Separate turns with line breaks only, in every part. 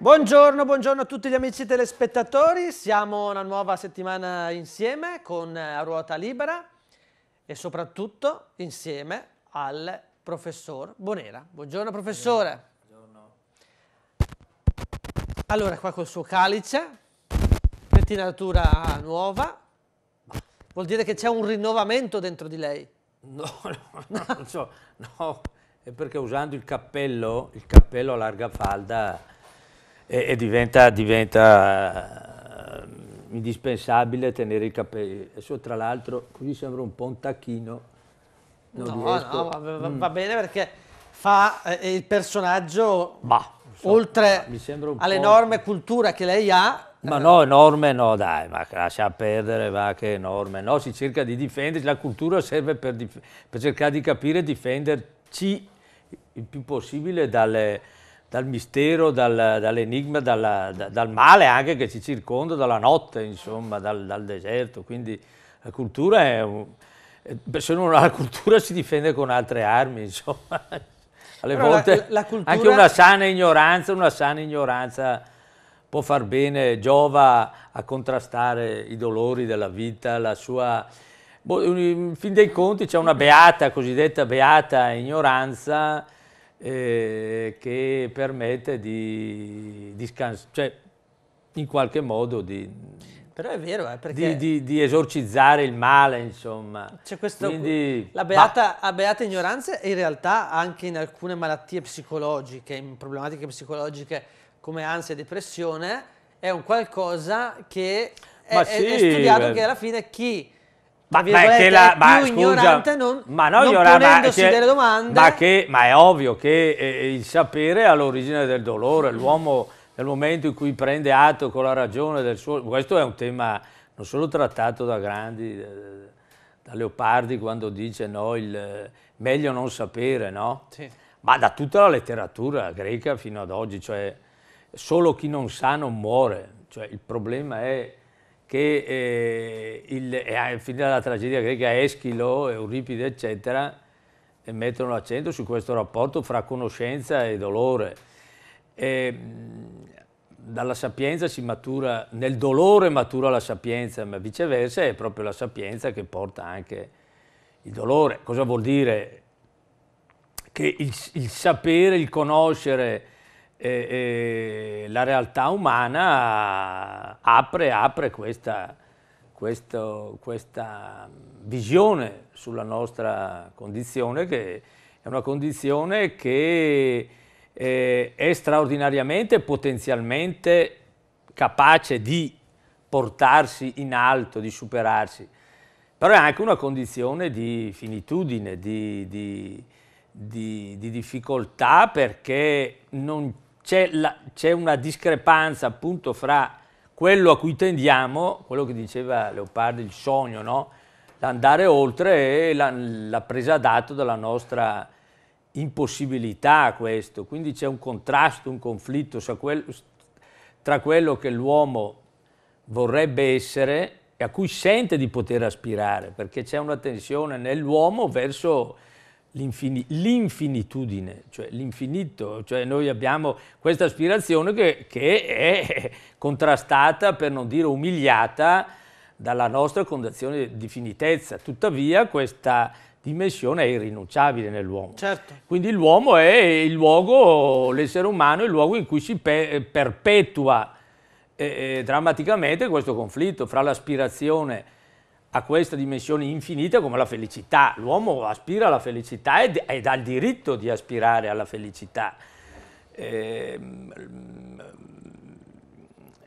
Buongiorno, buongiorno a tutti gli amici telespettatori, siamo una nuova settimana insieme con eh, Ruota Libera e soprattutto insieme al professor Bonera. Buongiorno professore. Buongiorno. Allora qua col suo calice, pettinatura nuova, vuol dire che c'è un rinnovamento dentro di lei.
No, no, no, non so, no, è perché usando il cappello, il cappello a larga falda e, e diventa, diventa uh, indispensabile tenere i capelli. Adesso tra l'altro così sembra un po' un tacchino. No, no, va,
va mm. bene perché fa eh, eh il personaggio,
bah, so, oltre all'enorme
cultura che lei ha,
ma no, enorme no, dai, ma lascia perdere, va che norme, no, si cerca di difendersi, la cultura serve per, per cercare di capire e difenderci il più possibile dalle, dal mistero, dal, dall'enigma, dalla, da, dal male anche che ci circonda, dalla notte, insomma, dal, dal deserto. Quindi la cultura è... Un, se non la cultura si difende con altre armi, insomma. Alle Però volte la, la cultura... anche una sana ignoranza, una sana ignoranza può far bene, giova a contrastare i dolori della vita, la sua... Boh, in fin dei conti c'è una beata, cosiddetta beata ignoranza, eh, che permette di, di cioè in qualche modo di,
Però è vero, eh, di, di,
di esorcizzare il male, insomma. C'è questo, Quindi, la
beata, ma... beata ignoranza in realtà anche in alcune malattie psicologiche, in problematiche psicologiche come ansia e depressione, è un qualcosa che
è, sì, è studiato beh. che alla
fine chi
ma, ma che la, ma, scusa, non, ma no, non ora, ma, che, domande. Ma, che, ma è ovvio che eh, il sapere è all'origine del dolore, l'uomo nel momento in cui prende atto con la ragione del suo... Questo è un tema non solo trattato da grandi, eh, da Leopardi quando dice no, il, eh, meglio non sapere, no? Sì. Ma da tutta la letteratura greca fino ad oggi, cioè solo chi non sa non muore, cioè il problema è che eh, il, eh, fin dalla tragedia greca Eschilo, Euripide, eccetera, eh, mettono l'accento su questo rapporto fra conoscenza e dolore. E, dalla sapienza si matura, nel dolore matura la sapienza, ma viceversa è proprio la sapienza che porta anche il dolore. Cosa vuol dire? Che il, il sapere, il conoscere, e, e la realtà umana apre, apre questa, questo, questa visione sulla nostra condizione che è una condizione che eh, è straordinariamente potenzialmente capace di portarsi in alto, di superarsi, però è anche una condizione di finitudine, di, di, di, di difficoltà perché non c'è una discrepanza appunto fra quello a cui tendiamo, quello che diceva Leopardi, il sogno, no? l'andare oltre e la, la presa a della nostra impossibilità a questo. Quindi c'è un contrasto, un conflitto tra quello che l'uomo vorrebbe essere e a cui sente di poter aspirare, perché c'è una tensione nell'uomo verso l'infini, l'infinitudine, cioè l'infinito, cioè noi abbiamo questa aspirazione che, che è contrastata, per non dire umiliata, dalla nostra condizione di finitezza. Tuttavia questa dimensione è irrinunciabile nell'uomo. Certo. Quindi l'uomo è il luogo, l'essere umano è il luogo in cui si pe- perpetua eh, eh drammaticamente questo conflitto fra l'aspirazione a questa dimensione infinita come la felicità. L'uomo aspira alla felicità ed, ed ha il diritto di aspirare alla felicità. Ehm,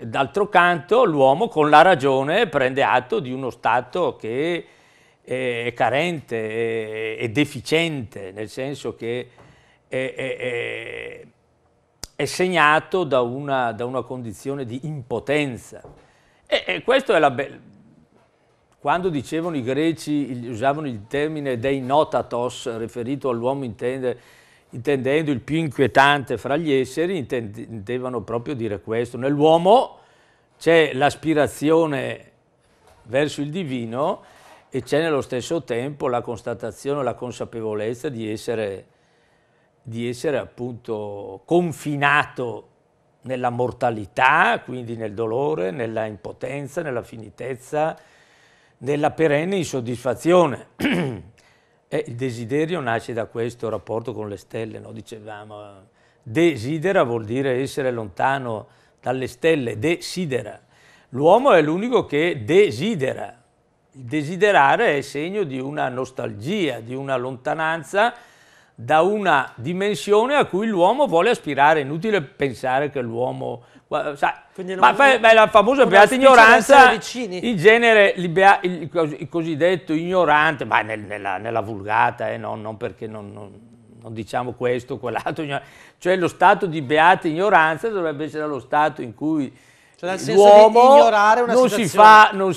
d'altro canto l'uomo con la ragione prende atto di uno stato che è carente, è, è deficiente, nel senso che è, è, è segnato da una, da una, condizione di impotenza. E, e questa è la, be quando dicevano i greci, usavano il termine dei notatos, riferito all'uomo intende, intendendo il più inquietante fra gli esseri, intendevano proprio dire questo. Nell'uomo c'è l'aspirazione verso il divino e c'è nello stesso tempo la constatazione, la consapevolezza di essere, di essere appunto confinato nella mortalità, quindi nel dolore, nella impotenza, nella finitezza, della perenne insoddisfazione. eh, il desiderio nasce da questo rapporto con le stelle, no? dicevamo. Desidera vuol dire essere lontano dalle stelle, desidera. L'uomo è l'unico che desidera. Il desiderare è segno di una nostalgia, di una lontananza da una dimensione a cui l'uomo vuole aspirare. È inutile pensare che l'uomo Sa, ma fa, beh, la famosa beata ignoranza, in genere il, bea, il, il cosiddetto ignorante, ma nel, nella, nella, vulgata, eh, no, non perché non, non, non diciamo questo o quell'altro, cioè lo stato di beata ignoranza dovrebbe essere lo stato in cui cioè, l'uomo non si, fa, non,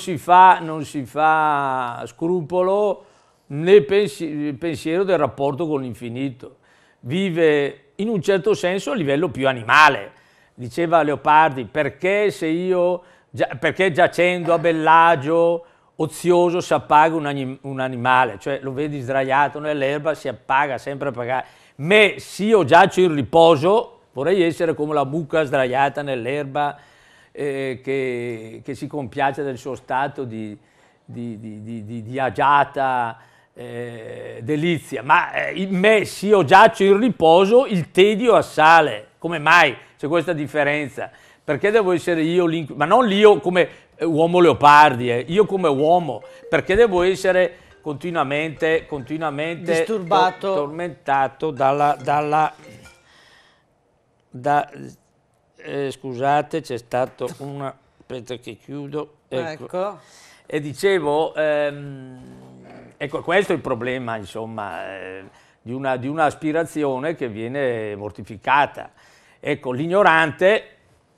non si fa scrupolo né pensi, pensiero del rapporto con l'infinito, vive in un certo senso a livello più animale diceva Leopardi, perché se io, perché giacendo a bellagio, ozioso, si appaga un, anim un animale, cioè lo vedi sdraiato nell'erba, si appaga, sempre appagare. Me, se io giaccio in riposo, vorrei essere come la mucca sdraiata nell'erba eh, che, che, si compiace del suo stato di, di, di, di, di agiata eh, delizia. Ma eh, me, se io giaccio in riposo, il tedio assale come mai c'è questa differenza? Perché devo essere io l'inquisito? Ma non io come eh, uomo leopardi, eh. io come uomo, perché devo essere continuamente, continuamente disturbato, tormentato dalla... dalla da, eh, scusate, c'è stato una... aspetta che chiudo. Ecco. ecco. E dicevo, ehm, ecco questo è il problema, insomma. Eh, di un'aspirazione che viene mortificata. Ecco, l'ignorante,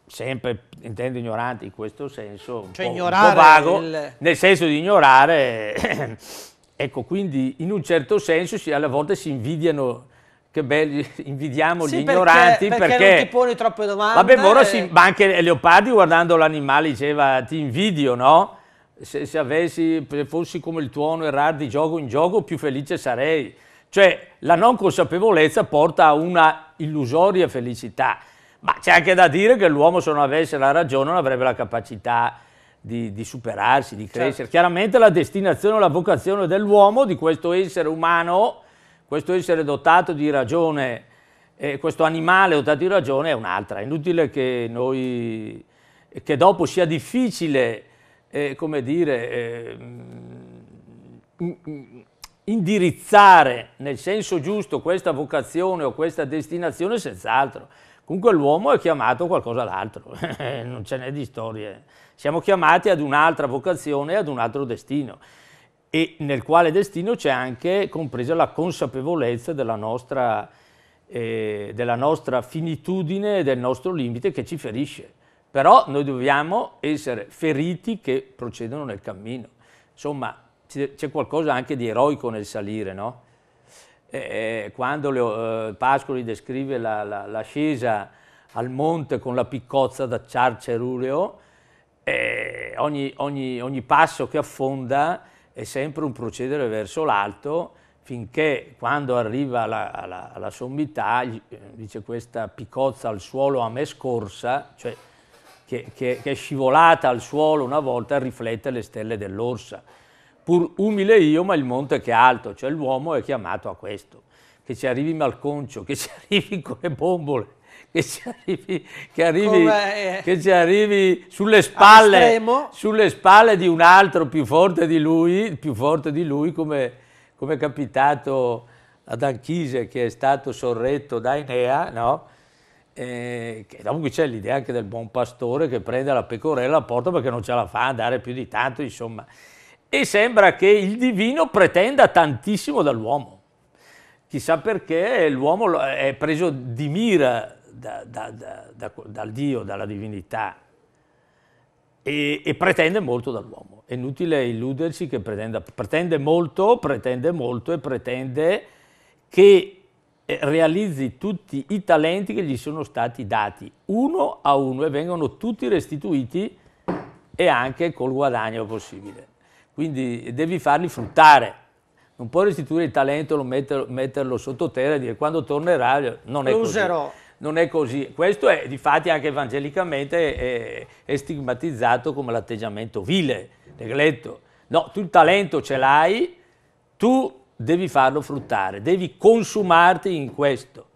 sempre intendo ignorante in questo senso, un, cioè po', un po vago, il... nel senso di ignorare, ecco, quindi in un certo senso si, alle volte si invidiano che belli, invidiamo sì, gli perché, ignoranti perché, perché non ti
poni troppe domande. Vabbè, ora si,
ma anche Leopardi guardando l'animale diceva ti invidio, no? Se, se, avessi, se fossi come il tuono errar di gioco in gioco più felice sarei. Cioè la non consapevolezza porta a una illusoria felicità, ma c'è anche da dire che l'uomo se non avesse la ragione non avrebbe la capacità di, di superarsi, di crescere. Certo. Chiaramente la destinazione o la vocazione dell'uomo, di questo essere umano, questo essere dotato di ragione, eh, questo animale dotato di ragione è un'altra. È inutile che, noi, che dopo sia difficile, eh, come dire... Eh, indirizzare nel senso giusto questa vocazione o questa destinazione, senz'altro. Comunque l'uomo è chiamato a qualcosa d'altro, non ce n'è di storie. Siamo chiamati ad un'altra vocazione e ad un altro destino e nel quale destino c'è anche compresa la consapevolezza della nostra, eh, della nostra finitudine e del nostro limite che ci ferisce. Però noi dobbiamo essere feriti che procedono nel cammino. Insomma, c'è qualcosa anche di eroico nel salire, no? Eh, quando Leo, eh, Pascoli descrive l'ascesa la, la, al monte con la piccozza da Ciarceruleo, eh, ogni, ogni, ogni, passo che affonda è sempre un procedere verso l'alto finché quando arriva alla, alla, alla, sommità, eh, dice questa piccozza al suolo a me scorsa, cioè che, che, che è scivolata al suolo una volta, riflette le stelle dell'orsa pur umile io, ma il monte che è alto, cioè l'uomo è chiamato a questo, che ci arrivi malconcio, che ci arrivi con le bombole, che ci arrivi, che arrivi, eh, che ci arrivi sulle, spalle, sulle, spalle, di un altro più forte di lui, forte di lui come, come, è capitato ad Anchise che è stato sorretto da Enea, no? Eh, dopo c'è l'idea anche del buon pastore che prende la pecorella, e la porta perché non ce la fa andare più di tanto, insomma e sembra che il divino pretenda tantissimo dall'uomo. Chissà perché l'uomo è preso di mira da, da, da, dal Dio, dalla divinità e, e pretende molto dall'uomo. È inutile illudersi che pretenda, pretende molto, pretende molto e pretende che eh, realizzi tutti i talenti che gli sono stati dati, uno a uno, e vengono tutti restituiti e anche col guadagno possibile. Quindi devi farli fruttare, non puoi restituire il talento, metterlo, metterlo sottoterra e dire quando tornerà non è così. Non è così. Questo è difatti anche evangelicamente è, è stigmatizzato come l'atteggiamento vile, negletto. No, tu il talento ce l'hai, tu devi farlo fruttare, devi consumarti in questo.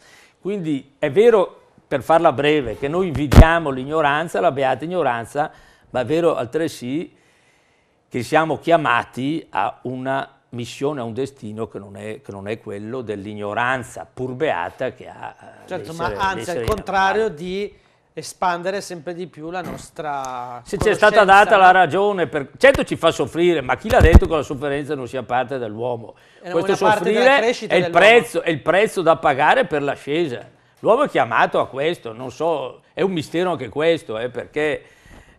Quindi è vero, per farla breve, che noi invidiamo l'ignoranza, la beata ignoranza, ma è vero altresì che siamo chiamati a una missione, a un destino che non è, che non è quello dell'ignoranza purbeata che ha. Eh, certo, ma anzi, al
contrario di espandere sempre di più la nostra Se ci è stata data la
ragione, per... certo ci fa soffrire, ma chi l'ha detto che la sofferenza non sia parte dell'uomo? Questo soffrire è il, prezzo, è il prezzo da pagare per l'ascesa. L'uomo è chiamato a questo, non so, è un mistero anche questo, eh, perché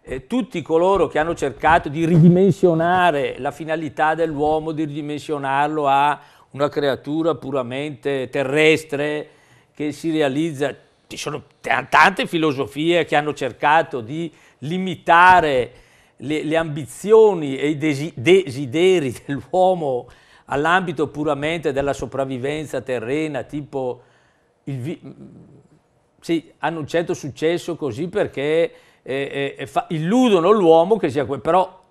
eh, tutti coloro che hanno cercato di ridimensionare la finalità dell'uomo, di ridimensionarlo a una creatura puramente terrestre che si realizza, ci sono t- tante filosofie che hanno cercato di limitare le, le ambizioni e i desi- desideri dell'uomo all'ambito puramente della sopravvivenza terrena, tipo il vi- sì, hanno un certo successo così perché e, e fa, illudono l'uomo che sia quello, però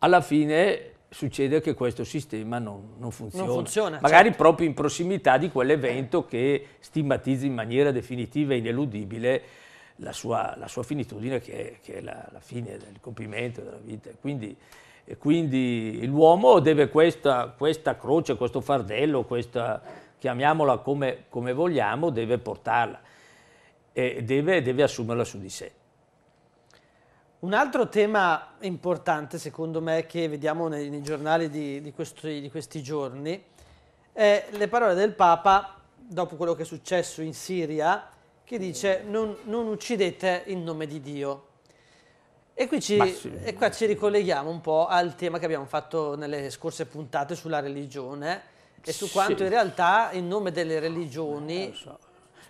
alla fine succede che questo sistema non, non funziona. Non funziona Magari certo. proprio in prossimità di quell'evento che stigmatizza in maniera definitiva e ineludibile la sua, la sua finitudine, che è, che è la, la, fine del compimento della vita. Quindi, quindi l'uomo deve questa, questa, croce, questo fardello, questa, chiamiamola come, come vogliamo, deve portarla e deve, deve assumerla su di sé.
Un altro tema importante, secondo me, che vediamo nei, nei giornali di, di, questi, di, questi, giorni, è le parole del Papa, dopo quello che è successo in Siria, che dice non, non uccidete in nome di Dio. E, qui ci, sì. e qua ci ricolleghiamo un po' al tema che abbiamo fatto nelle scorse puntate sulla religione e su quanto sì. in realtà in nome delle religioni eh, so.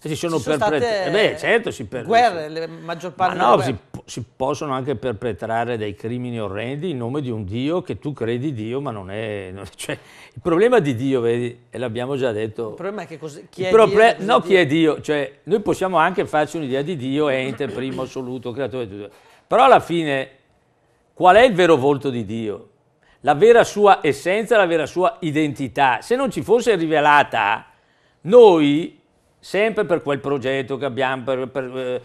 E eh ci sono, ci sono perpret... Eh beh, certo, si per... guerre,
la maggior parte Ma no, si,
si, possono anche perpetrare dei crimini orrendi in nome di un Dio che tu credi Dio, ma non è... Cioè, il problema di Dio, vedi, e l'abbiamo già detto... Il
problema è che cosa... chi è pro... Dio?
No, chi è Dio? Cioè, noi possiamo anche farci un'idea di Dio, ente, primo, assoluto, creatore di tutto. Però alla fine, qual è il vero volto di Dio? la vera sua essenza, la vera sua identità. Se non ci fosse rivelata, noi sempre per quel progetto che abbiamo per, per, eh,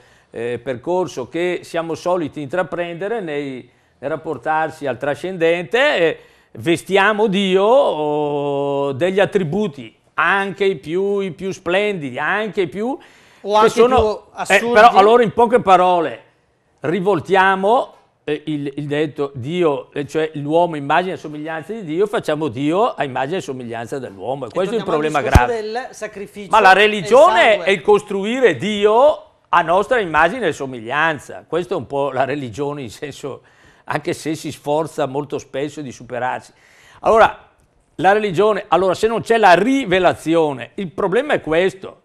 eh, percorso che siamo soliti intraprendere nei, nel rapportarsi al trascendente, eh, vestiamo Dio oh, degli attributi, anche i più, i più, splendidi, anche i più...
O anche sono, più assurdi. Eh, però allora
in poche parole rivoltiamo eh, il, il, detto Dio, eh, cioè l'uomo immagine e somiglianza di Dio, facciamo Dio a immagine e somiglianza dell'uomo. E questo è un problema grave.
Ma la religione è il
costruire Dio a nostra immagine e somiglianza. Questa è un po' la religione in senso, anche se si sforza molto spesso di superarsi. Allora, la religione, allora se non c'è la rivelazione, il problema è questo.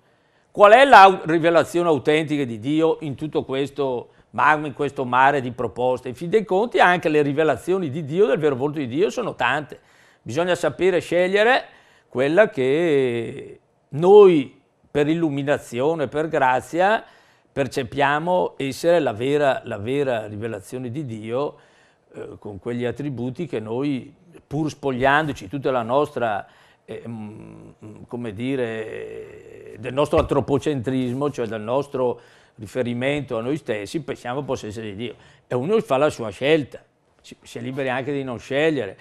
Qual è la rivelazione autentica di Dio in tutto questo? ma in questo mare di proposte, in fin dei conti anche le rivelazioni di Dio, del vero volto di Dio, sono tante. Bisogna sapere scegliere quella che noi per illuminazione, per grazia, percepiamo essere la vera, la vera rivelazione di Dio eh, con quegli attributi che noi, pur spogliandoci tutta la nostra, eh, mm, mm, come dire, del nostro antropocentrismo, cioè del nostro riferimento a noi stessi, pensiamo possa essere di Dio. E ognuno fa la sua scelta, si è liberi anche di non scegliere.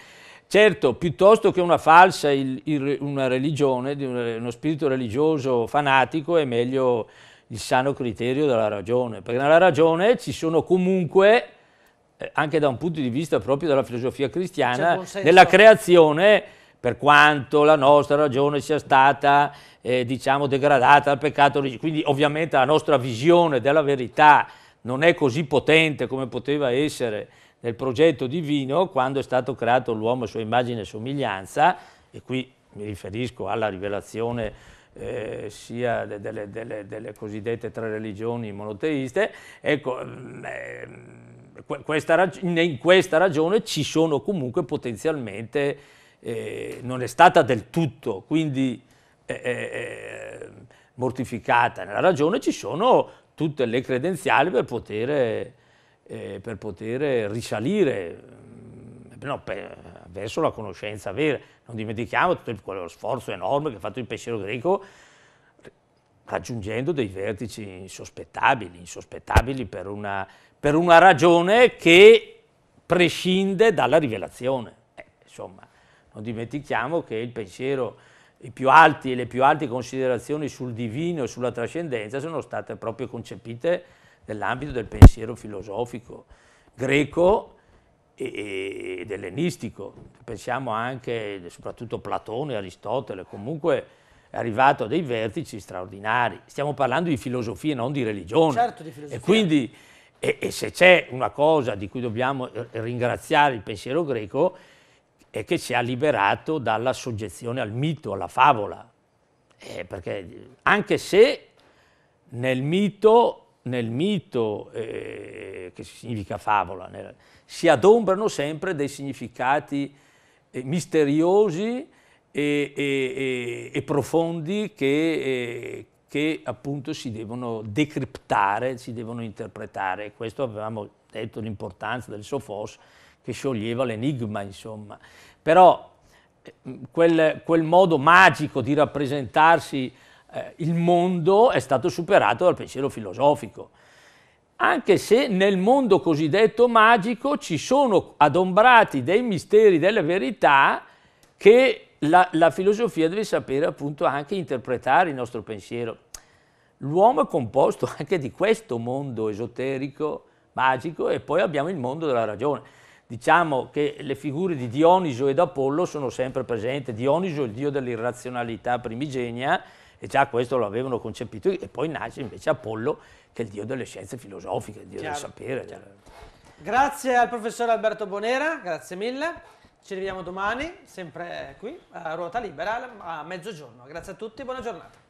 Certo, piuttosto che una falsa, il, il, una religione, uno spirito religioso fanatico, è meglio il sano criterio della ragione, perché nella ragione ci sono comunque, eh, anche da un punto di vista proprio della filosofia cristiana, nella creazione per quanto la nostra ragione sia stata eh, diciamo degradata dal peccato origine. Quindi ovviamente la nostra visione della verità non è così potente come poteva essere nel progetto divino quando è stato creato l'uomo a sua immagine e somiglianza, e qui mi riferisco alla rivelazione eh, sia delle, delle, delle, cosiddette tre religioni monoteiste, ecco, mm, eh, questa, in questa ragione ci sono comunque potenzialmente eh, non è stata del tutto quindi eh, eh, eh, mortificata nella ragione, ci sono tutte le credenziali per poter, eh, per poter risalire mm, no, per, verso la conoscenza vera. Non dimentichiamo tutto quello sforzo enorme che ha fatto il pensiero greco raggiungendo dei vertici insospettabili, insospettabili per una, per una ragione che prescinde dalla rivelazione. Eh, insomma, non dimentichiamo che il pensiero, i più alti e le più alte considerazioni sul divino e sulla trascendenza sono state proprio concepite nell'ambito del pensiero filosofico greco ed ellenistico. Pensiamo anche, soprattutto Platone Aristotele, comunque è arrivato a dei vertici straordinari. Stiamo parlando di filosofia, non di religione. Certo,
di filosofia. E quindi,
e, e se c'è una cosa di cui dobbiamo ringraziare il pensiero greco, e che ci ha liberato dalla soggezione al mito, alla favola. Eh, perché anche se nel mito, nel mito eh, che significa favola, nel, si adombrano sempre dei significati eh, misteriosi e, e, e profondi che, eh, che, appunto si devono decriptare, si devono interpretare. Questo avevamo detto l'importanza del Sofos, che scioglieva l'enigma, insomma. Però eh, quel, quel, modo magico di rappresentarsi eh, il mondo è stato superato dal pensiero filosofico, anche se nel mondo cosiddetto magico ci sono adombrati dei misteri delle verità che la, la filosofia deve sapere appunto anche interpretare il nostro pensiero. L'uomo è composto anche di questo mondo esoterico, magico, e poi abbiamo il mondo della ragione. Diciamo che le figure di Dioniso ed Apollo sono sempre presenti. Dioniso è il dio dell'irrazionalità primigenia e già questo lo avevano concepito e poi nasce invece Apollo che è il dio delle scienze filosofiche, il dio chiaro, del sapere. Chiaro. Grazie al professor Alberto Bonera,
grazie mille. Ci rivediamo domani, sempre qui, a Ruota Libera, a mezzogiorno. Grazie a tutti, buona giornata.